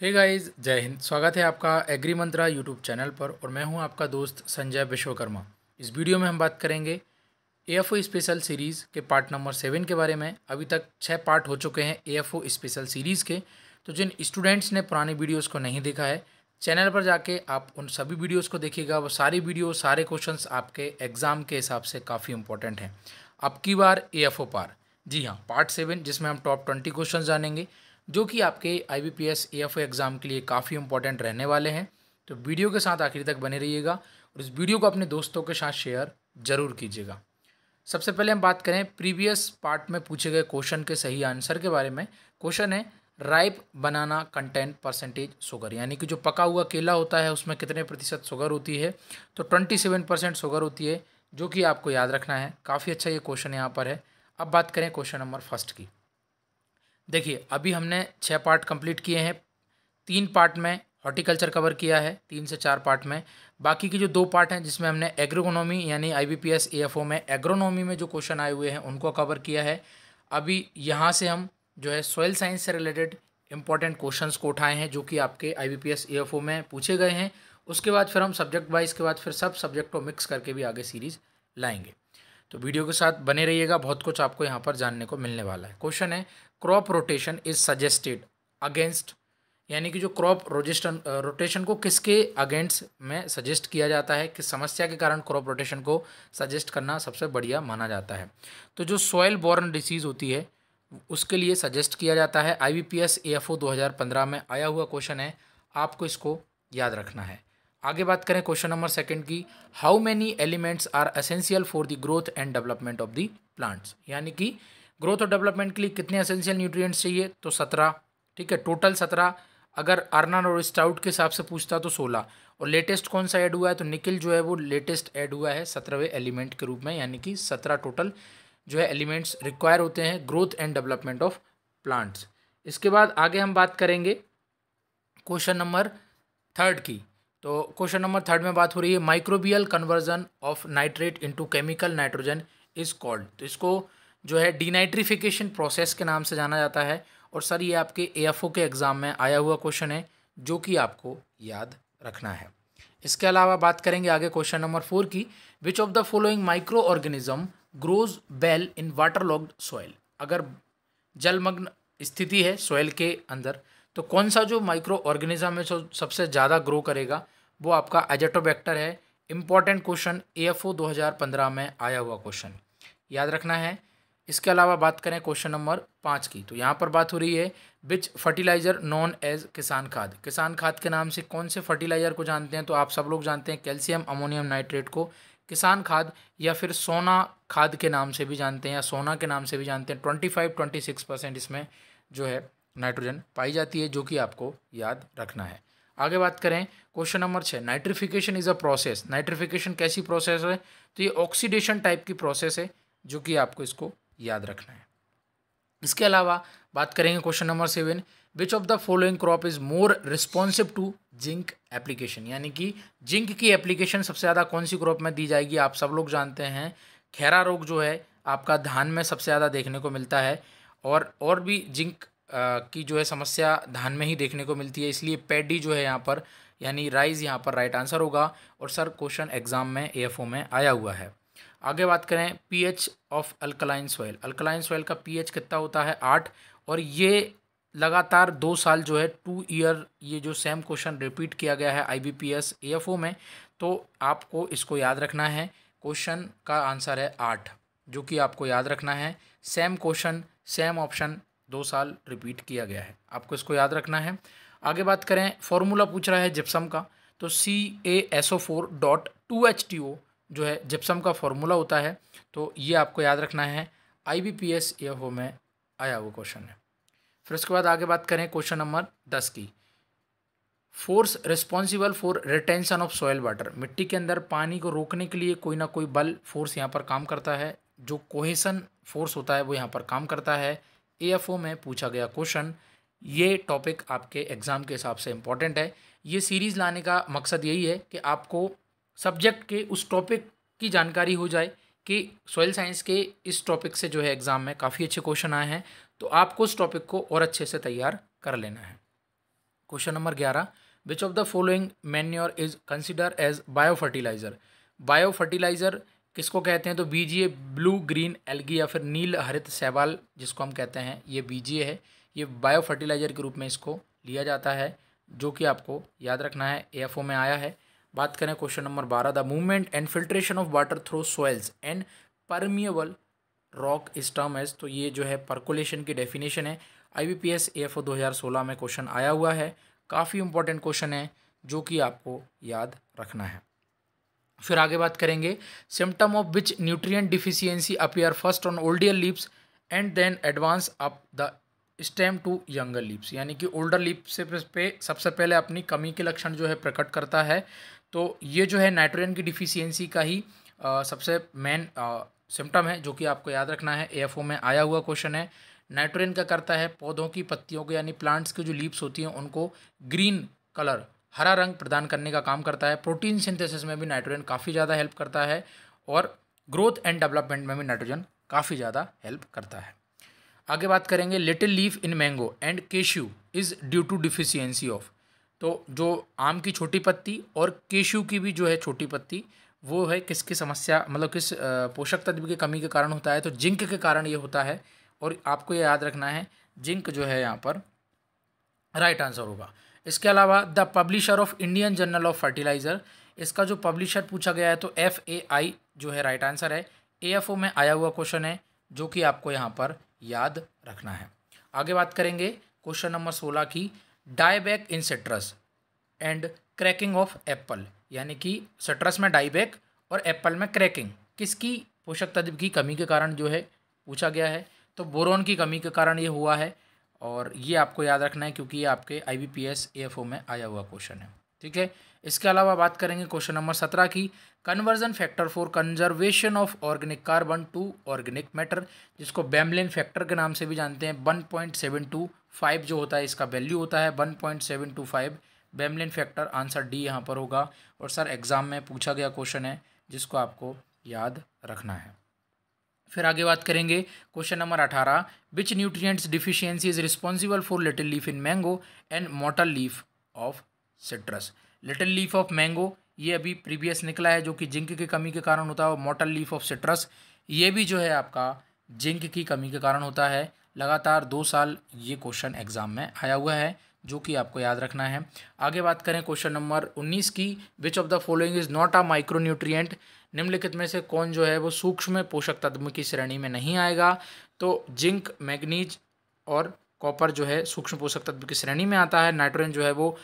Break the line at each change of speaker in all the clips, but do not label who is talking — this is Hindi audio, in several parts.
हे गाइस जय हिंद स्वागत है आपका एग्री मंत्रा यूट्यूब चैनल पर और मैं हूं आपका दोस्त संजय विश्वकर्मा इस वीडियो में हम बात करेंगे ए स्पेशल सीरीज़ के पार्ट नंबर सेवन के बारे में अभी तक छः पार्ट हो चुके हैं ए स्पेशल सीरीज़ के तो जिन स्टूडेंट्स ने पुराने वीडियोज़ को नहीं देखा है चैनल पर जाके आप उन सभी वीडियोज़ को देखिएगा वो सारी वीडियो सारे क्वेश्चन आपके एग्ज़ाम के हिसाब से काफ़ी इंपॉर्टेंट हैं अब की बार ए पार जी हाँ पार्ट सेवन जिसमें हम टॉप ट्वेंटी क्वेश्चन जानेंगे जो कि आपके I B P S exam के लिए काफ़ी इंपॉर्टेंट रहने वाले हैं तो वीडियो के साथ आखिर तक बने रहिएगा और इस वीडियो को अपने दोस्तों के साथ शेयर ज़रूर कीजिएगा सबसे पहले हम बात करें प्रीवियस पार्ट में पूछे गए क्वेश्चन के सही आंसर के बारे में क्वेश्चन है ripe banana content percentage sugar यानी कि जो पका हुआ केला होता है उसमें कितने प्रतिशत शुगर होती है तो ट्वेंटी सेवन परसेंट शुगर होती है जो कि आपको याद रखना है काफ़ी अच्छा ये क्वेश्चन यहाँ पर है अब बात करें क्वेश्चन नंबर फर्स्ट की देखिए अभी हमने छः पार्ट कंप्लीट किए हैं तीन पार्ट में हॉर्टिकल्चर कवर किया है तीन से चार पार्ट में बाकी के जो दो पार्ट हैं जिसमें हमने एग्रोनॉमी यानी I B P S A F O में एग्रोनॉमी में जो क्वेश्चन आए हुए हैं उनको कवर किया है अभी यहाँ से हम जो है सोयल साइंस से रिलेटेड इंपॉर्टेंट क्वेश्चन को उठाए हैं जो कि आपके I B P S A F O में पूछे गए हैं उसके बाद फिर हम सब्जेक्ट वाइज के बाद फिर सब सब्जेक्ट को मिक्स करके भी आगे सीरीज़ लाएंगे तो वीडियो के साथ बने रहिएगा बहुत कुछ आपको यहाँ पर जानने को मिलने वाला है क्वेश्चन है crop rotation is suggested against यानी कि जो क्रॉप रोजिस्टन रोटेशन को किसके अगेंस्ट में सजेस्ट किया जाता है किस समस्या के कारण क्रॉप रोटेशन को सजेस्ट करना सबसे बढ़िया माना जाता है तो जो सॉयल बॉर्न डिसीज़ होती है उसके लिए सजेस्ट किया जाता है I V P S A F O दो हज़ार पंद्रह में आया हुआ क्वेश्चन है आपको इसको याद रखना है आगे बात करें क्वेश्चन नंबर सेकेंड की how many elements are essential for the growth and development of the plants यानी कि ग्रोथ और डेवलपमेंट के लिए कितने असेंशियल न्यूट्रिएंट्स चाहिए तो सत्रह ठीक है टोटल सत्रह अगर अर्नन और स्टाउट के हिसाब से पूछता तो सोलह और लेटेस्ट कौन सा ऐड हुआ है तो निकिल जो है वो लेटेस्ट ऐड हुआ है सत्रहवें एलिमेंट के रूप में यानी कि सत्रह टोटल जो है एलिमेंट्स रिक्वायर होते हैं growth and development of plants इसके बाद आगे हम बात करेंगे क्वेश्चन नंबर थर्ड की तो क्वेश्चन नंबर थर्ड में बात हो रही है microbial conversion of nitrate into chemical nitrogen is called तो इसको जो है डीनाइट्रीफिकेशन प्रोसेस के नाम से जाना जाता है और सर ये आपके ए के एग्ज़ाम में आया हुआ क्वेश्चन है जो कि आपको याद रखना है इसके अलावा बात करेंगे आगे क्वेश्चन नंबर फोर की which of the following micro organism grows well in water logged soil अगर जलमग्न स्थिति है सॉइल के अंदर तो कौन सा जो माइक्रो ऑर्गेनिज्म है जो सबसे ज़्यादा ग्रो करेगा वो आपका एजेटोबैक्टर है important question A F O दो हज़ार पंद्रह में आया हुआ क्वेश्चन याद रखना है इसके अलावा बात करें क्वेश्चन नंबर पाँच की तो यहाँ पर बात हो रही है बिच फर्टिलाइज़र नॉन एज किसान खाद किसान खाद के नाम से कौन से फर्टिलाइज़र को जानते हैं तो आप सब लोग जानते हैं कैल्शियम अमोनियम नाइट्रेट को किसान खाद या फिर सोना खाद के नाम से भी जानते हैं या सोना के नाम से भी जानते हैं twenty five twenty six percent इसमें जो है नाइट्रोजन पाई जाती है जो कि आपको याद रखना है आगे बात करें क्वेश्चन नंबर छः nitrification is a process nitrification कैसी प्रोसेस है तो ये ऑक्सीडेशन टाइप की प्रोसेस है जो कि आपको इसको याद रखना है इसके अलावा बात करेंगे question number seven which of the following crop is more responsive to zinc application यानी कि जिंक की एप्लीकेशन सबसे ज़्यादा कौन सी क्रॉप में दी जाएगी आप सब लोग जानते हैं खैरा रोग जो है आपका धान में सबसे ज़्यादा देखने को मिलता है और और भी जिंक की जो है समस्या धान में ही देखने को मिलती है इसलिए पैडी जो है यहाँ पर यानी राइज यहाँ पर राइट आंसर होगा और सर क्वेश्चन एग्जाम में ए में आया हुआ है आगे बात करें pH of alkaline soil alkaline soil का पीएच कितना होता है आठ और ये लगातार दो साल जो है टू ईयर ये जो सेम क्वेश्चन रिपीट किया गया है I B P S F O में तो आपको इसको याद रखना है क्वेश्चन का आंसर है आठ जो कि आपको याद रखना है सेम क्वेश्चन सेम ऑप्शन दो साल रिपीट किया गया है आपको इसको याद रखना है आगे बात करें फॉर्मूला पूछ रहा है जिप्सम का तो C A S O four dot two H T O जो है जिप्सम का फॉर्मूला होता है तो ये आपको याद रखना है आई बी पी एस ये हो में आया वो क्वेश्चन है फिर उसके बाद आगे बात करें क्वेश्चन नंबर दस की force responsible for retention of soil water मिट्टी के अंदर पानी को रोकने के लिए कोई ना कोई बल फोर्स यहाँ पर काम करता है जो कोहेसन फोर्स होता है वो यहाँ पर काम करता है ए एफ ओ में पूछा गया क्वेश्चन ये टॉपिक आपके एग्ज़ाम के हिसाब से इम्पॉर्टेंट है ये सीरीज़ लाने का मकसद यही है कि आपको सब्जेक्ट के उस टॉपिक की जानकारी हो जाए कि सोयल साइंस के इस टॉपिक से जो है एग्ज़ाम में काफ़ी अच्छे क्वेश्चन आए हैं तो आपको उस टॉपिक को और अच्छे से तैयार कर लेना है क्वेश्चन नंबर ग्यारह which of the following manure is consider as bio fertilizer bio fertilizer किसको कहते हैं तो बीजीए ब्लू ग्रीन एल्गी या फिर नील हरित सैवाल जिसको हम कहते हैं ये बीजीए है ये बायो फर्टिलाइज़र के रूप में इसको लिया जाता है जो कि आपको याद रखना है एएफओ में आया है बात करें क्वेश्चन नंबर बारह the movement and filtration of water through soils and permeable rock is term तो ये जो है परकोलेशन की डेफिनेशन है I B P S F O दो हज़ार सोलह में क्वेश्चन आया हुआ है काफ़ी इंपॉर्टेंट क्वेश्चन है जो कि आपको याद रखना है फिर आगे बात करेंगे symptom of which nutrient deficiency appear first on older leaves and then advance up the stem to younger leaves यानी कि ओल्डर लिप्स से पे सबसे पहले अपनी कमी के लक्षण जो है प्रकट करता है तो ये जो है नाइट्रोजन की डिफिशियंसी का ही आ, सबसे मेन सिम्टम है जो कि आपको याद रखना है ए में आया हुआ क्वेश्चन है नाइट्रोजन का करता है पौधों की पत्तियों को यानी प्लांट्स की जो लीव्स होती हैं उनको ग्रीन कलर हरा रंग प्रदान करने का काम करता है प्रोटीन सिंथेसिस में भी नाइट्रोजन काफ़ी ज़्यादा हेल्प करता है और ग्रोथ एंड डेवलपमेंट में भी नाइट्रोजन काफ़ी ज़्यादा हेल्प करता है आगे बात करेंगे little leaf in mango and cashew is due to deficiency of तो जो आम की छोटी पत्ती और केशु की भी जो है छोटी पत्ती वो है किसकी समस्या मतलब किस पोषक तत्व की कमी के कारण होता है तो जिंक के कारण ये होता है और आपको ये याद रखना है जिंक जो है यहाँ पर राइट आंसर होगा इसके अलावा the publisher of Indian journal of fertilizer इसका जो पब्लिशर पूछा गया है तो एफ ए आई जो है राइट आंसर है ए एफ ओ में आया हुआ क्वेश्चन है जो कि आपको यहाँ पर याद रखना है आगे बात करेंगे क्वेश्चन नंबर सोलह की dieback in citrus and cracking of apple यानी कि सिट्रस में डाईबैक और एप्पल में क्रैकिंग किसकी पोषक तत्व की कमी के कारण जो है पूछा गया है तो बोरोन की कमी के कारण ये हुआ है और ये आपको याद रखना है क्योंकि ये आपके I B P S A F O में आया हुआ क्वेश्चन है ठीक है इसके अलावा बात करेंगे क्वेश्चन नंबर सत्रह की conversion factor for conservation of organic carbon to organic matter जिसको बैमलिन फैक्टर के नाम से भी जानते हैं one point seven two five जो होता है इसका वैल्यू होता है one point seven two five Bemmelen factor answer D यहाँ पर होगा और सर एग्ज़ाम में पूछा गया क्वेश्चन है जिसको आपको याद रखना है फिर आगे बात करेंगे क्वेश्चन नंबर अठारह which nutrients deficiency is responsible for little leaf in mango and mottle leaf of citrus little leaf of mango ये अभी प्रीवियस निकला है जो कि जिंक की कमी के कारण होता है और मोटल लीफ ऑफ सिट्रस ये भी जो है आपका जिंक की कमी के कारण होता है लगातार दो साल ये क्वेश्चन एग्ज़ाम में आया हुआ है जो कि आपको याद रखना है आगे बात करें क्वेश्चन नंबर 19 की which of the following is not a nutrient निम्नलिखित में से कौन जो है वो सूक्ष्म पोषक तत्व की श्रेणी में नहीं आएगा तो जिंक मैग्नीज और कॉपर जो है सूक्ष्म पोषक तत्व की श्रेणी में आता है नाइट्रोजन जो है वो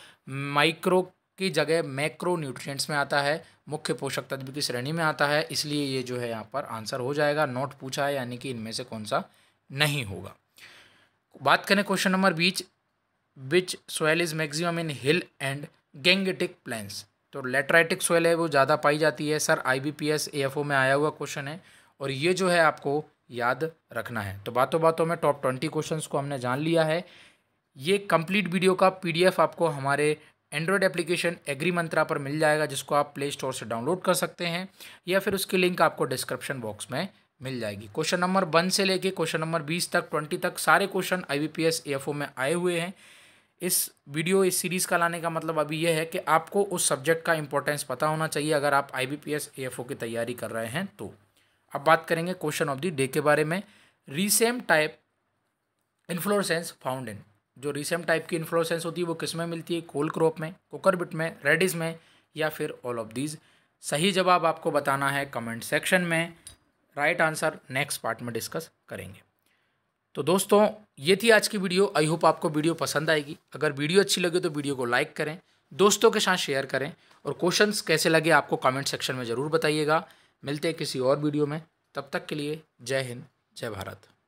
माइक्रो की जगह मैक्रो न्यूट्रियट्स में आता है मुख्य पोषक तत्व की श्रेणी में आता है इसलिए ये जो है यहाँ पर आंसर हो जाएगा नोट पूछा है यानी कि इनमें से कौन सा नहीं होगा बात करें क्वेश्चन नंबर बीच which soil is maximum in hill and Gangetic plains तो लेटराइटिक सोयल है वो ज़्यादा पाई जाती है सर आईबीपीएस एएफओ में आया हुआ क्वेश्चन है और ये जो है आपको याद रखना है तो बातों बातों में टॉप ट्वेंटी क्वेश्चंस को हमने जान लिया है ये कंप्लीट वीडियो का पीडीएफ आपको हमारे एंड्रॉयड एप्लीकेशन एग्री मंत्रा पर मिल जाएगा जिसको आप प्ले स्टोर से डाउनलोड कर सकते हैं या फिर उसकी लिंक आपको डिस्क्रिप्शन बॉक्स में मिल जाएगी क्वेश्चन नंबर वन से लेके क्वेश्चन नंबर बीस तक ट्वेंटी तक सारे question I B P S F O में आए हुए हैं इस वीडियो इस सीरीज़ का लाने का मतलब अभी यह है कि आपको उस सब्जेक्ट का इंपॉर्टेंस पता होना चाहिए अगर आप I B P S F O की तैयारी कर रहे हैं तो अब बात करेंगे क्वेश्चन ऑफ द डे के बारे में raceme type inflorescence found in जो रीसेम टाइप की इन्फ्लोरसेंस होती है वो किस में मिलती है कोल क्रॉप में कुकरबिट में रेडिस में या फिर ऑल ऑफ दीज सही जवाब आपको बताना है कमेंट सेक्शन में राइट आंसर नेक्स्ट पार्ट में डिस्कस करेंगे तो दोस्तों ये थी आज की वीडियो आई होप आपको वीडियो पसंद आएगी अगर वीडियो अच्छी लगे तो वीडियो को लाइक करें दोस्तों के साथ शेयर करें और क्वेश्चंस कैसे लगे आपको कमेंट सेक्शन में ज़रूर बताइएगा मिलते हैं किसी और वीडियो में तब तक के लिए जय हिंद जय भारत